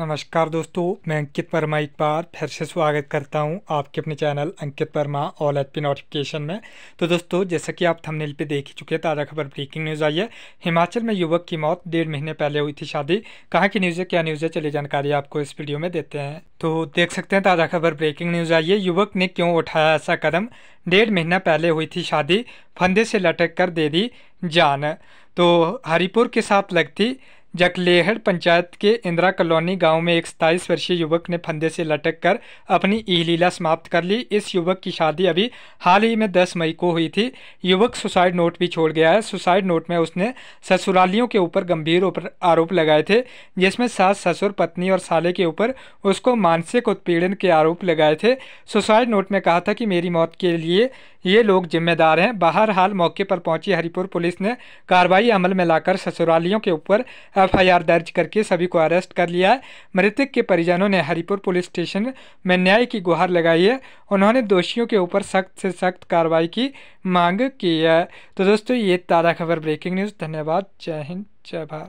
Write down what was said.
नमस्कार दोस्तों मैं अंकित वर्मा एक बार फिर से स्वागत करता हूं आपके अपने channel Ankit Verma all H P notification में तो दोस्तों जैसा कि आप थंबनेल पे देख ही चुके ताज़ा खबर ब्रेकिंग न्यूज़ आई है हिमाचल में युवक की मौत डेढ़ महीने पहले हुई थी शादी कहाँ की न्यूज़ है क्या न्यूज़ है चलिए जानकारी आपको इस वीडियो में देते हैं तो देख सकते हैं ताज़ा खबर ब्रेकिंग न्यूज़ आई है युवक ने क्यों उठाया ऐसा कदम डेढ़ महीना पहले हुई थी शादी फंदे से लटक कर दे दी जान तो हरिपुर के साथ लगती जकलेहड़ पंचायत के इंदिरा कॉलोनी गांव में एक सताईस वर्षीय युवक ने फंदे से लटक कर अपनी इहलीला समाप्त कर ली इस युवक की शादी अभी हाल ही में 10 मई को हुई थी युवक सुसाइड नोट भी छोड़ गया है सुसाइड नोट में उसने ससुरालियों के ऊपर गंभीर आरोप लगाए थे जिसमें सास ससुर पत्नी और साले के ऊपर उसको मानसिक उत्पीड़न के आरोप लगाए थे सुसाइड नोट में कहा था कि मेरी मौत के लिए ये लोग जिम्मेदार हैं हाल मौके पर पहुंची हरिपुर पुलिस ने कार्रवाई अमल में लाकर ससुरालियों के ऊपर एफआईआर दर्ज करके सभी को अरेस्ट कर लिया है मृतक के परिजनों ने हरिपुर पुलिस स्टेशन में न्याय की गुहार लगाई है उन्होंने दोषियों के ऊपर सख्त से सख्त कार्रवाई की मांग की है तो दोस्तों ये ताज़ा खबर ब्रेकिंग न्यूज़ धन्यवाद जय हिंद जय भारत